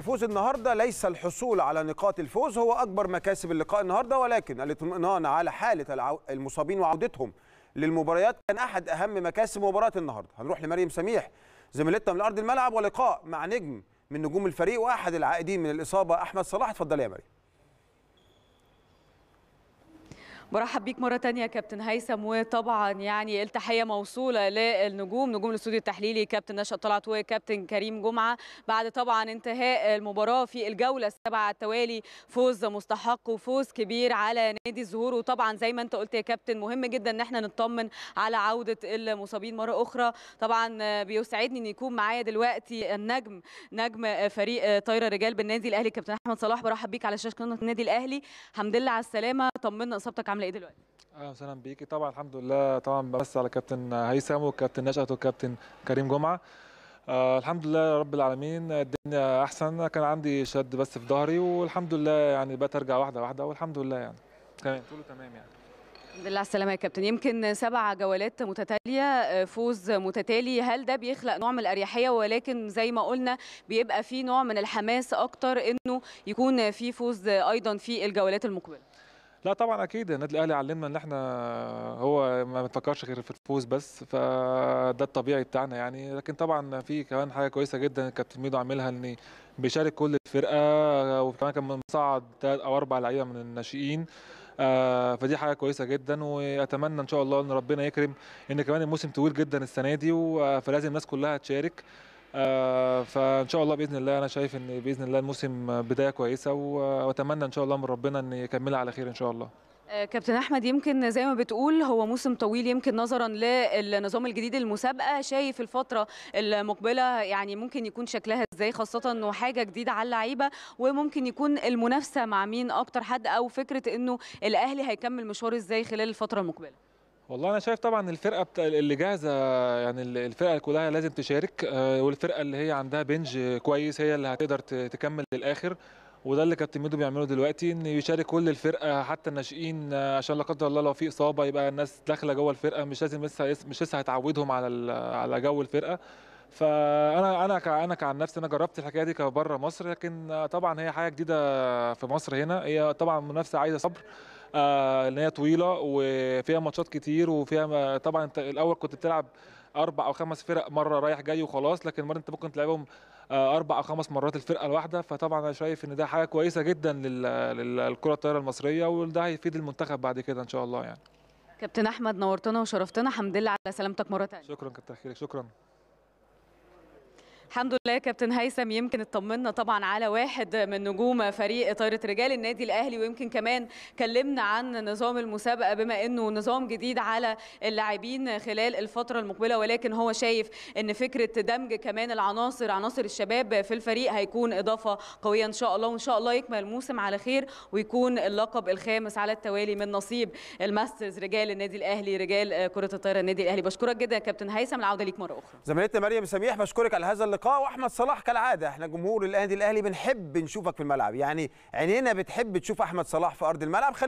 فوز النهارده ليس الحصول على نقاط الفوز هو اكبر مكاسب اللقاء النهارده ولكن الاطمئنان على حاله المصابين وعودتهم للمباريات كان احد اهم مكاسب مباراه النهارده هنروح لمريم سميح زميلتنا من ارض الملعب ولقاء مع نجم من نجوم الفريق واحد العائدين من الاصابه احمد صلاح اتفضل يا مريم برحب بيك مرة يا كابتن هيثم وطبعا يعني التحية موصولة للنجوم نجوم الاستوديو التحليلي كابتن نشأ طلعت وكابتن كريم جمعة بعد طبعا انتهاء المباراة في الجولة السابعة التوالي فوز مستحق وفوز كبير على نادي الزهور وطبعا زي ما انت قلت يا كابتن مهم جدا ان احنا نطمن على عودة المصابين مرة أخرى طبعا بيسعدني ان يكون معايا دلوقتي النجم نجم فريق طايرة رجال بالنادي الأهلي كابتن أحمد صلاح برحب بيك على شاشة قناة النادي الأهلي الحمد لله على السلامة طمنا إصابتك عامله ايه دلوقتي؟ اهلا وسهلا بيكي طبعا الحمد لله طبعا بس على كابتن هيثم وكابتن نشأت وكابتن كريم جمعه آه الحمد لله رب العالمين الدنيا احسن كان عندي شد بس في ظهري والحمد لله يعني بقيت ارجع واحده واحده والحمد لله يعني تمام كله تمام يعني الحمد لله على السلامه يا كابتن يمكن سبع جولات متتاليه آه، فوز متتالي هل ده بيخلق نوع من الاريحيه ولكن زي ما قلنا بيبقى في نوع من الحماس اكتر انه يكون في فوز ايضا في الجولات المقبله لا طبعا اكيد النادي الاهلي علمنا ان احنا هو ما بنفكرش غير في الفوز بس فده الطبيعي بتاعنا يعني لكن طبعا في كمان حاجه كويسه جدا كابتن ميدو عاملها ان بيشارك كل الفرقه وكمان كان مصعد ثلاث او اربع لعيبه من الناشئين آه، فدي حاجه كويسه جدا واتمنى ان شاء الله ان ربنا يكرم ان كمان الموسم طويل جدا السنه دي فلازم الناس كلها تشارك آه، فان شاء الله باذن الله انا شايف ان باذن الله الموسم بدايه كويسه واتمنى ان شاء الله من ربنا ان يكملها على خير ان شاء الله آه، كابتن احمد يمكن زي ما بتقول هو موسم طويل يمكن نظرا للنظام الجديد المسابقه شايف الفتره المقبله يعني ممكن يكون شكلها ازاي خاصه انه حاجه جديده على اللعيبه وممكن يكون المنافسه مع مين اكتر حد او فكره انه الاهلي هيكمل مشواره ازاي خلال الفتره المقبله والله انا شايف طبعا الفرقه بتا... اللي جاهزه يعني الفرقه كلها لازم تشارك آه، والفرقه اللي هي عندها بنج كويس هي اللي هتقدر تكمل للاخر وده اللي كابتن ميدو بيعمله دلوقتي ان يشارك كل الفرقه حتى الناشئين آه، عشان لا قدر الله لو في اصابه يبقى الناس داخله جوه الفرقه مش لازم لسه مش لسه هتعودهم على على جو الفرقه فانا انا انا كعن نفسي انا جربت الحكايه دي كبره مصر لكن طبعا هي حاجه جديده في مصر هنا هي طبعا منافسه عايزه صبر آه، ان هي طويله وفيها ماتشات كتير وفيها طبعا انت الاول كنت بتلعب اربع او خمس فرق مره رايح جاي وخلاص لكن مره انت ممكن تلعبهم آه، اربع او خمس مرات الفرقه الواحده فطبعا انا شايف ان ده حاجه كويسه جدا للكره الطايره المصريه وده هيفيد المنتخب بعد كده ان شاء الله يعني كابتن احمد نورتنا وشرفتنا حمد لله على سلامتك مره ثانيه شكرا كابتن خيرك شكرا الحمد لله كابتن هيثم يمكن اطمنا طبعا على واحد من نجوم فريق طايره رجال النادي الاهلي ويمكن كمان كلمنا عن نظام المسابقه بما انه نظام جديد على اللاعبين خلال الفتره المقبله ولكن هو شايف ان فكره دمج كمان العناصر عناصر الشباب في الفريق هيكون اضافه قويه ان شاء الله وان شاء الله يكمل الموسم على خير ويكون اللقب الخامس على التوالي من نصيب الماسترز رجال النادي الاهلي رجال كره الطايره النادي الاهلي بشكرك جدا كابتن هيثم العوده ليك مره اخرى زميلتنا مريم سميح بشكرك على هذا اللقاء اللقاء واحمد صلاح كالعاده احنا جمهور النادي الاهلي بنحب نشوفك في الملعب يعني عينينا بتحب تشوف احمد صلاح في ارض الملعب خلي